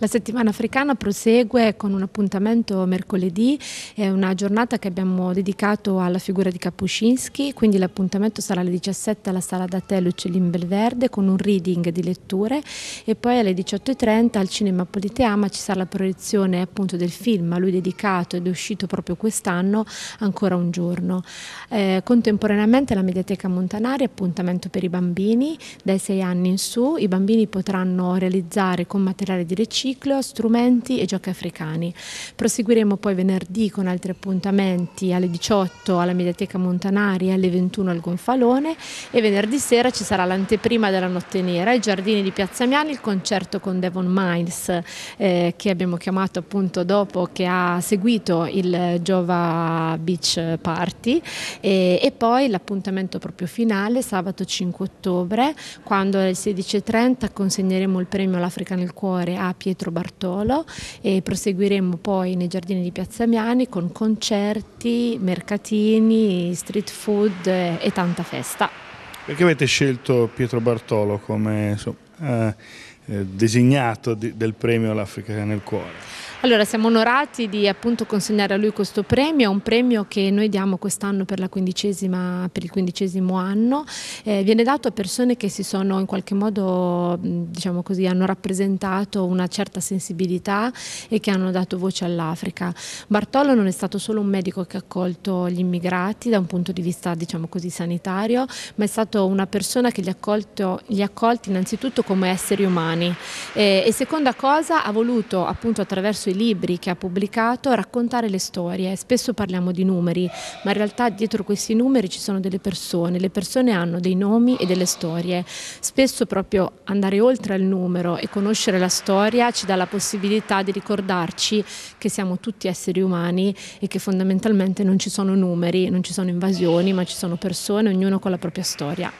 La settimana africana prosegue con un appuntamento mercoledì, è una giornata che abbiamo dedicato alla figura di Kapuscinski, quindi l'appuntamento sarà alle 17 alla sala da d'Atè Lucellin Belverde con un reading di letture e poi alle 18.30 al cinema Politeama ci sarà la proiezione appunto del film a lui dedicato ed è uscito proprio quest'anno ancora un giorno. Eh, contemporaneamente alla Mediateca Montanari appuntamento per i bambini dai 6 anni in su, i bambini potranno realizzare con materiale di recinto ciclo strumenti e giochi africani. Proseguiremo poi venerdì con altri appuntamenti alle 18 alla Mediateca Montanari e alle 21 al Gonfalone e venerdì sera ci sarà l'anteprima della Notte Nera ai Giardini di Piazza Miani, il concerto con Devon Miles eh, che abbiamo chiamato appunto dopo che ha seguito il Giova Beach Party e, e poi l'appuntamento proprio finale sabato 5 ottobre quando alle 16.30 consegneremo il premio L'Africa nel cuore a Pietro Pietro Bartolo e proseguiremo poi nei giardini di Piazza Miani con concerti, mercatini, street food e tanta festa. Perché avete scelto Pietro Bartolo come insomma, eh, eh designato di, del premio L'Africa nel cuore? Allora, siamo onorati di appunto, consegnare a lui questo premio, è un premio che noi diamo quest'anno per, per, il quindicesimo anno, eh, viene dato a persone che si sono in qualche modo, diciamo così, hanno rappresentato una certa sensibilità e che hanno dato voce all'Africa. Bartolo non è stato solo un medico che ha accolto gli immigrati da un punto di vista, diciamo così, sanitario, ma è stato una persona che li ha, accolto, accolti innanzitutto come esseri umani eh, e seconda cosa ha voluto appunto attraverso suoi libri che ha pubblicato raccontare le storie. Spesso parliamo di numeri, ma in realtà dietro questi numeri ci sono delle persone. Le persone hanno dei nomi e delle storie. Spesso proprio andare oltre al numero e conoscere la storia ci dà la possibilità di ricordarci che siamo tutti esseri umani e che fondamentalmente non ci sono numeri, non ci sono invasioni, ma ci sono persone, ognuno con la propria storia.